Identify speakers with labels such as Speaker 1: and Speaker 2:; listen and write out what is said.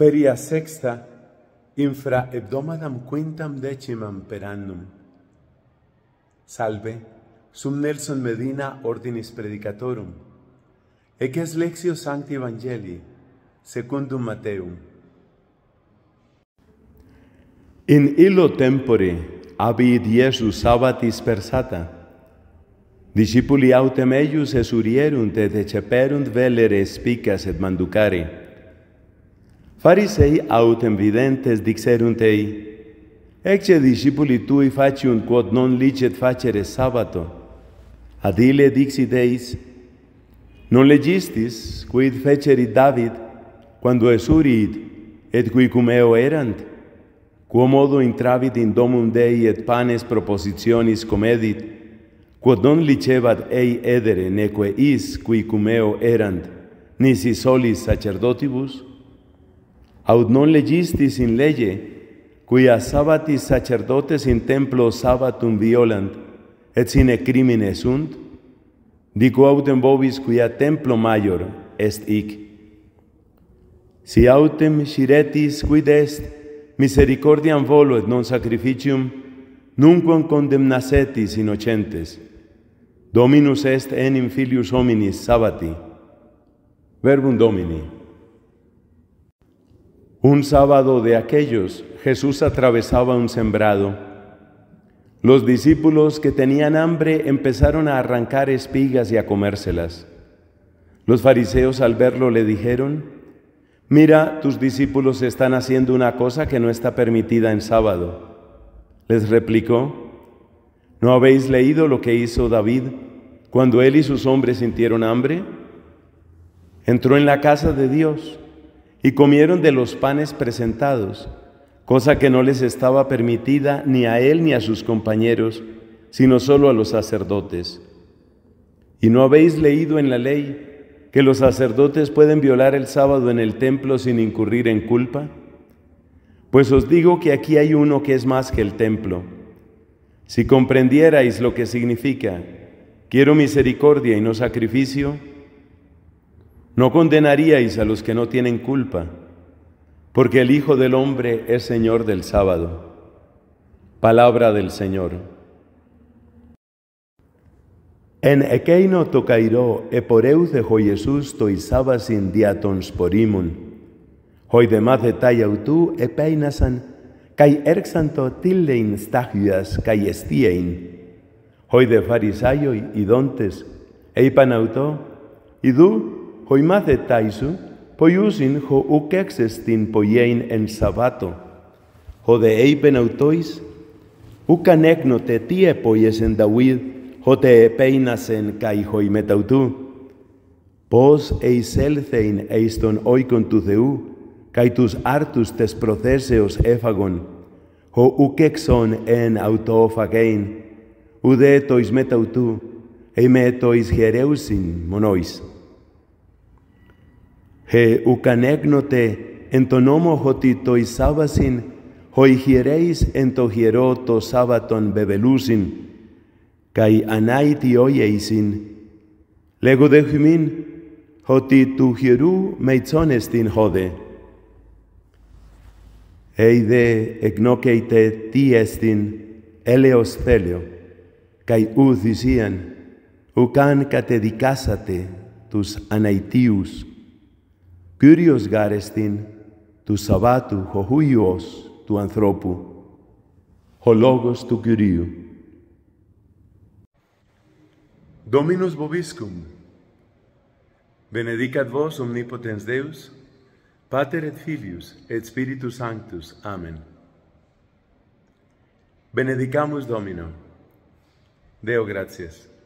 Speaker 1: Feria sexta, infra hebdomadam quintam decimam per annum. Salve, sum Nelson Medina ordinis predicatorum, eques lexio sancti evangelii, secundum Mateum. In illo tempore abi Iesus sabatis persata, Discipuli autem eius esurierunt et eceperunt velere spicas et manducari. Farisei autem videntes dixerunt ei, Ecce discipuli tui faciunt quod non licet facere sabato. Ad ile dixit eis, Non legistis quid fecerit David, quando esurit, et qui cum eo erant? Quo modo intravit in domum Dei et panes propositionis comedit, quod non licebat ei edere neque is qui cum eo erant, nisi solis sacerdotibus? aut non legistis in lege, quia sabbatis sacerdotes in templo sabbatum violant, et sine crimine sunt? Dico autem bovis quia templo major est hic. Si autem siretis quid est, misericordiam volo et non sacrificium, nunquam condemnasetis innocentes. Dominus est enim filius hominis sabbati. Verbum Domini. Un sábado de aquellos, Jesús atravesaba un sembrado. Los discípulos que tenían hambre empezaron a arrancar espigas y a comérselas. Los fariseos al verlo le dijeron, mira, tus discípulos están haciendo una cosa que no está permitida en sábado. Les replicó, ¿no habéis leído lo que hizo David cuando él y sus hombres sintieron hambre? Entró en la casa de Dios y comieron de los panes presentados, cosa que no les estaba permitida ni a él ni a sus compañeros, sino solo a los sacerdotes. ¿Y no habéis leído en la ley que los sacerdotes pueden violar el sábado en el templo sin incurrir en culpa? Pues os digo que aquí hay uno que es más que el templo. Si comprendierais lo que significa, quiero misericordia y no sacrificio, no condenaríais a los que no tienen culpa, porque el Hijo del Hombre es Señor del sábado. Palabra del Señor. En ekeino tocairo eporeu de Jesús toisabas in diatons porimun. de demás de tallautu epeinasan, kai erxanto tillein stagias kai estiein. Hoy de dontes, idontes, y idu «Χοί τάισου, ποιούσιν χο ουκ στην ποιέιν εν Σαββάτο, χο δε ειπεν αυτοις ουκ ανεκνοτε τι εν δαουιδ χο τε επεινασεν και χοι μεταυτοῦ, αυτού, τες προθεσεως εφαγον χο ουκ εξον εν αυτό φαγεῖν, ουδέ τοις μετ' αυτοίς το αυτοις μονόις». Χε ουκαν έγνοτε εν τον νόμο ότι το εισάβασιν, ο ηχιερέης εν το χιερό το Σάββατον βεβελούσιν, καί ανάητι όγεϊσιν, λέγω δε χυμήν, ότι του χειρού μεϊτσόνες την χώδε. Ειδε εγνώκεται τι εστιν, έλεος θέλειο καί ου ουκάν κατεδικάσατε τους αναητίους. Kyrios garestin tu sabatu ho huios tu anthropou ho logos tu kyriou Dominus vobiscum Benedicat vos omnipotens Deus Pater et filius et spiritus sanctus Amen Benedicamus Domino Deo gratias